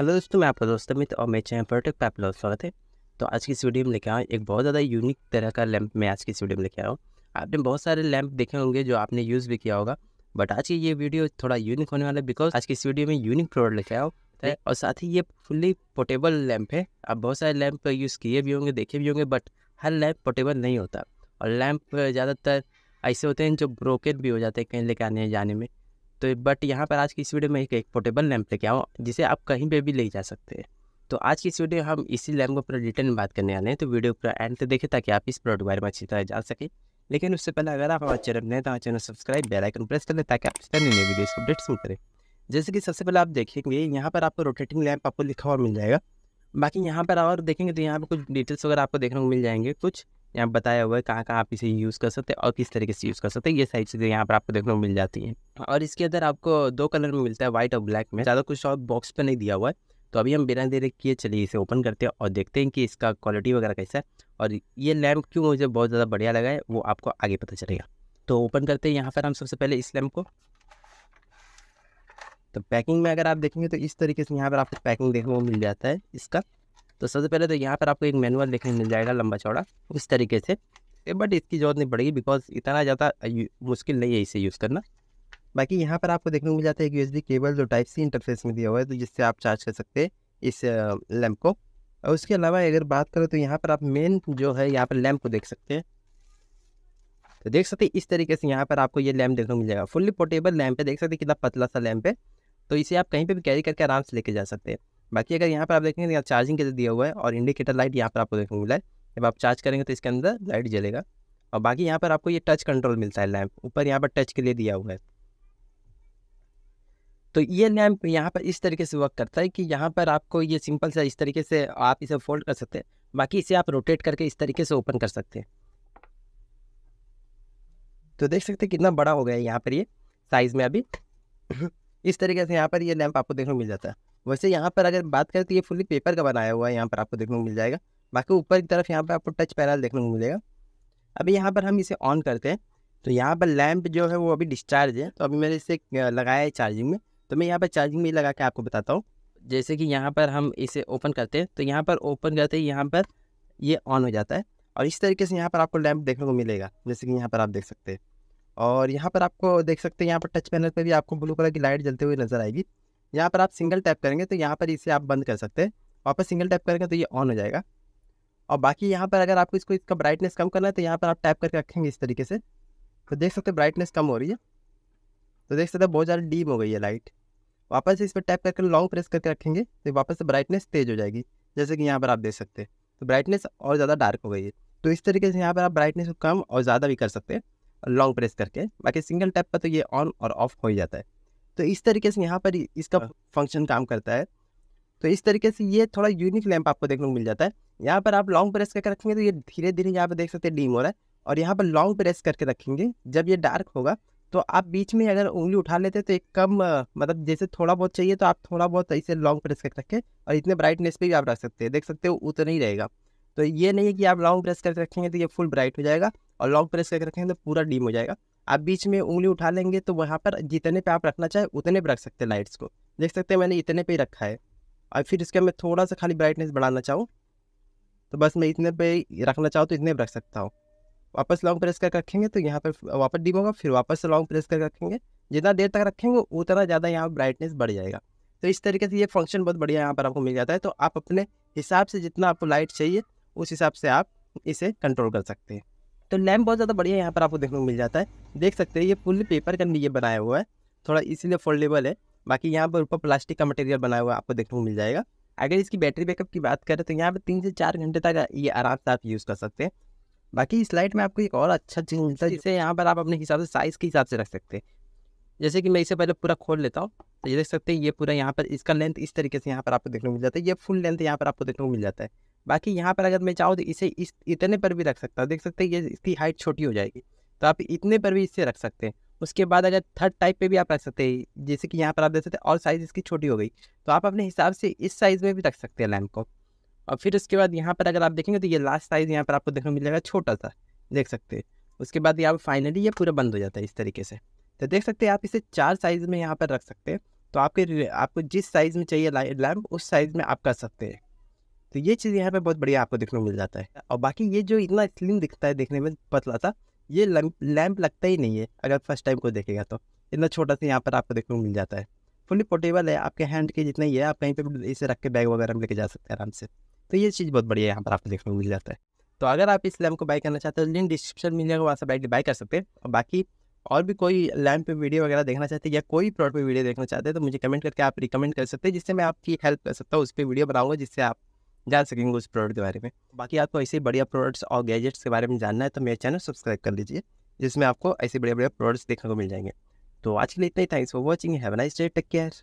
Hello दोस्तों मैं आपका दोस्त अमित और मेरे चैनल प्रोडक्ट टेक पे आप लोग स्वागत है तो आज की इस वीडियो में लेके आया एक बहुत ज़्यादा यूनिक तरह का लैंप मैं आज की इस वीडियो में लेके आया हूँ आपने बहुत सारे लैंप देखे होंगे जो आपने यूज़ भी किया होगा बट आज की ये वीडियो थोड़ा यूनिक होने वाला है बिकॉज आज की इस वीडियो में यूनिक प्रोडक्ट लेके आया हूँ तो और साथ ही ये फुल्ली पोर्टेबल लैंप है आप बहुत सारे लैंप यूज़ किए भी होंगे देखे भी होंगे बट हर लैंप पोर्टेबल नहीं होता और लैंप ज़्यादातर ऐसे होते हैं जो ब्रोकेट भी हो जाते हैं कहीं लेके आने जाने में तो बट यहाँ पर आज की इस वीडियो में एक, एक पोर्टेबल लैम्प लेके आऊँ जिसे आप कहीं पर भी ले जा सकते हैं तो आज की इस वीडियो हम इसी लैम्प को पूरा डिटेल में बात करने वाले हैं तो वीडियो पूरा एंड तक देखें ताकि आप इस प्रोडक्ट बारे में अच्छी तरह जान सके लेकिन उससे पहले अगर आप हमारे चैनल नहीं तो हमारे channel subscribe bell icon press कर लें ताकि आप नई वीडियो अपडेट्स मिल करें जैसे कि सबसे पहले आप देखेंगे यहाँ पर आपको रोटेटिंग लैम्प आपको लिखा हुआ मिल जाएगा बाकी यहाँ पर और देखेंगे तो यहाँ पर कुछ डिटेल्स वगैरह आपको देखने को मिल जाएंगे कुछ यहाँ बताया हुआ है कहाँ कहाँ आप इसे यूज़ कर सकते हैं और किस तरीके से यूज़ कर सकते हैं ये सारी चीज़ें यहाँ पर आपको देखने को मिल जाती हैं और इसके अंदर आपको दो कलर में मिलता है वाइट और ब्लैक में ज़्यादा कुछ और बॉक्स पर नहीं दिया हुआ है तो अभी हम बिना देर किए चलिए इसे ओपन करते हैं और देखते हैं कि इसका क्वालिटी वगैरह कैसा है और ये लैम्प क्यों मुझे बहुत ज़्यादा बढ़िया लगा है वो आपको आगे पता चलेगा तो ओपन करते हैं यहाँ पर हम सबसे पहले इस लैम्प को तो पैकिंग में अगर आप देखेंगे तो इस तरीके से यहाँ पर आपको पैकिंग देखने को मिल जाता है इसका तो सबसे पहले तो यहाँ पर आपको एक मैनुअल देखने मिल जाएगा लंबा चौड़ा इस तरीके से बट इसकी ज़रूरत नहीं पड़ेगी बिकॉज इतना ज़्यादा मुश्किल नहीं है इसे यूज़ करना बाकी यहाँ पर आपको देखने को मिल जाता है एक डी केबल जो टाइप सी इंटरफेस में दिया हुआ है तो जिससे आप चार्ज कर सकते हैं इस लैम्प को और उसके अलावा अगर बात करें तो यहाँ पर आप मेन जो है यहाँ पर लैम्प को देख सकते हैं तो देख सकते हैं इस तरीके से यहाँ पर आपको ये लैम्प देखने को मिल जाएगा फुल्ली पोर्टेबल लैम्प है देख सकते हैं कितना पतला सा लैम्प है तो इसे आप कहीं पर भी कैरी करके आराम से लेके जा सकते हैं बाकी अगर यहाँ पर आप देखेंगे यहाँ चार्जिंग के लिए दिया हुआ है और इंडिकेटर लाइट यहाँ पर आपको देखने को मिला है जब आप चार्ज करेंगे तो इसके अंदर लाइट जलेगा और बाकी यहाँ पर आपको ये टच कंट्रोल मिलता है लैम्प ऊपर यहाँ पर टच के लिए दिया हुआ है तो ये लैम्प यहाँ पर इस तरीके से वर्क करता है कि यहाँ पर आपको ये सिंपल सा इस तरीके से आप इसे फोल्ड कर सकते हैं बाकी इसे आप रोटेट करके इस तरीके से ओपन कर सकते हैं तो देख सकते हैं कितना बड़ा हो गया है यहाँ पर ये साइज़ में अभी इस तरीके से यहाँ पर ये लैम्प आपको देखने को मिल जाता है वैसे यहाँ पर अगर बात करें तो ये फुल्ली पेपर का बनाया हुआ है यहाँ पर आपको देखने को मिल जाएगा बाकी ऊपर की तरफ यहाँ पर आपको टच पैनल देखने को मिलेगा अभी यहाँ पर हम इसे ऑन करते हैं तो यहाँ पर लैंप जो है वो अभी डिस्चार्ज है तो अभी मैंने इसे लगाया है चार्जिंग में तो मैं यहाँ पर चार्जिंग में लगा के आपको बताता हूँ जैसे कि यहाँ पर हम इसे ओपन करते हैं तो यहाँ पर ओपन करते ही यहाँ पर ये ऑन हो जाता है और इस तरीके से यहाँ पर आपको लैंप देखने को मिलेगा जैसे कि यहाँ पर आप देख सकते हैं और यहाँ पर आपको देख सकते हैं यहाँ पर टच पैनल पर भी आपको ब्लू कलर की लाइट जलते हुए नज़र आएगी यहाँ पर आप सिंगल टैप करेंगे तो यहाँ पर इसे आप बंद कर सकते हैं वापस सिंगल टैप करेंगे तो ये ऑन हो जाएगा और बाकी यहाँ पर अगर आपको इसको इसका ब्राइटनेस कम करना है तो यहाँ पर आप टैप करके रखेंगे इस तरीके से तो देख सकते हैं ब्राइटनेस कम हो रही है तो देख सकते हैं बहुत ज़्यादा डीम हो गई है लाइट वापस इस पर टैप करके लॉन्ग प्रेस करके रखेंगे तो वापस से ब्राइटनेस तेज़ हो जाएगी जैसे कि यहाँ पर आप देख सकते हैं तो ब्राइटनेस और ज़्यादा डार्क हो गई है तो इस तरीके से यहाँ पर आप ब्राइटनेस को कम और ज़्यादा भी कर सकते हैं लॉन्ग प्रेस करके बाकी सिंगल टैप पर तो ये ऑन और ऑफ हो ही जाता है तो इस तरीके से यहाँ पर इसका फंक्शन हाँ। काम करता है तो इस तरीके से ये थोड़ा यूनिक लैंप आपको देखने को मिल जाता है यहाँ पर आप लॉन्ग प्रेस करके रखेंगे तो ये धीरे धीरे यहाँ पर देख सकते हैं डीम हो रहा है और यहाँ पर लॉन्ग प्रेस करके रखेंगे जब ये डार्क होगा तो आप बीच में अगर उंगली उठा लेते तो एक कम मतलब जैसे थोड़ा बहुत चाहिए तो आप थोड़ा बहुत ऐसे लॉन्ग प्रेस करके रखें और इतने ब्राइटनेस पे भी आप रख सकते हैं देख सकते हो उतना ही रहेगा तो ये नहीं है कि आप लॉन्ग प्रेस करके रखेंगे तो ये फुल ब्राइट हो जाएगा और लॉन्ग प्रेस करके रखेंगे तो पूरा डीम हो जाएगा आप बीच में उंगली उठा लेंगे तो वहाँ पर जितने पे आप रखना चाहे उतने पे रख सकते हैं लाइट्स को देख सकते हैं मैंने इतने पे ही रखा है और फिर इसका मैं थोड़ा सा खाली ब्राइटनेस बढ़ाना चाहूँ तो बस मैं इतने पे रखना चाहूँ तो इतने पे रख सकता हूँ वापस लॉन्ग प्रेस करके रखेंगे तो यहाँ पर वापस डिम होगा फिर वापस लॉन्ग प्रेस करके रखेंगे जितना देर तक रखेंगे उतना ज़्यादा यहाँ ब्राइटनेस बढ़ जाएगा तो इस तरीके से ये फंक्शन बहुत बढ़िया यहाँ पर आपको मिल जाता है तो आप अपने हिसाब से जितना आपको लाइट चाहिए उस हिसाब से आप इसे कंट्रोल कर सकते हैं तो लैम्प बहुत ज़्यादा बढ़िया यहाँ पर आपको देखने को मिल जाता है देख सकते हैं ये फुल पेपर का नीचे बनाया हुआ है थोड़ा इसीलिए फोल्डेबल है बाकी यहाँ पर ऊपर प्लास्टिक का मटेरियल बनाया हुआ आपको देखने को मिल जाएगा अगर इसकी बैटरी बैकअप की बात करें तो यहाँ पर तीन से चार घंटे तक ये आराम से आप यूज़ कर सकते हैं बाकी इस लाइट में आपको एक और अच्छा चीज़ मिलता है जिसे यहाँ पर आप अपने हिसाब से साइज़ के हिसाब से रख सकते हैं जैसे कि मैं इसे पहले पूरा खोल लेता हूँ तो ये देख सकते हैं ये पूरा यहाँ पर इसका लेंथ इस तरीके से यहाँ पर आपको देखने को मिल जाता है ये फुल लेंथ यहाँ पर आपको देखने को मिल जाता है बाकी यहाँ पर अगर मैं चाहूँ तो इसे इस इतने पर भी रख सकता हूँ देख सकते हैं ये इसकी हाइट छोटी हो जाएगी तो आप इतने पर भी इसे रख सकते हैं उसके बाद अगर थर्ड टाइप पे भी आप रख सकते हैं जैसे कि यहाँ पर आप देख सकते हैं और साइज़ इसकी छोटी हो गई तो आप अपने हिसाब से इस साइज़ में भी रख सकते हैं लैम्प को और फिर उसके बाद यहाँ पर अगर आप देखेंगे तो ये लास्ट साइज़ यहाँ पर आपको देखने को मिलेगा छोटा सा देख सकते हैं उसके बाद यहाँ पर फाइनली ये पूरा बंद हो जाता है इस तरीके से तो देख सकते हैं आप इसे चार साइज़ में यहाँ पर रख सकते हैं तो आपके आपको जिस साइज़ में चाहिए लैम्प उस साइज़ में आप कर सकते हैं तो ये चीज़ यहाँ पे बहुत बढ़िया आपको देखने को मिल जाता है और बाकी ये जो इतना स्लिम दिखता है देखने में पतला सा ये लैम्प लगता ही नहीं है अगर फर्स्ट टाइम को देखेगा तो इतना छोटा सा यहाँ पर आपको देखने को मिल जाता है फुली पोर्टेबल है आपके हैंड के जितना ही है आप कहीं पर भी इसे रख के बैग वगैरह में लेके जा सकते हैं आराम से तो ये चीज़ बहुत बढ़िया यहाँ पर आपको देखने को मिल जाता है तो अगर आप इस लैम्प को बाई करना चाहते हो लिंक डिस्क्रिप्शन मिल जाएगा वहाँ से बाइक बाई कर सकते हैं और बाकी और भी कोई लैम्प पे वीडियो वगैरह देखना चाहते हैं या कोई प्रोडक्ट पे वीडियो देखना चाहते हैं तो मुझे कमेंट करके आप रिकमेंड कर सकते हैं जिससे मैं आपकी हेल्प कर सकता हूँ उस पर वीडियो बनाऊंगा जिससे आप जान सकेंगे उस प्रोडक्ट के बारे में बाकी आपको ऐसे बढ़िया प्रोडक्ट्स और गैजेट्स के बारे में जानना है तो मेरे चैनल सब्सक्राइब कर लीजिए जिसमें आपको ऐसे बढ़िया बढ़िया प्रोडक्ट्स देखने को मिल जाएंगे तो आज के लिए इतना ही thanks for watching have nice day take care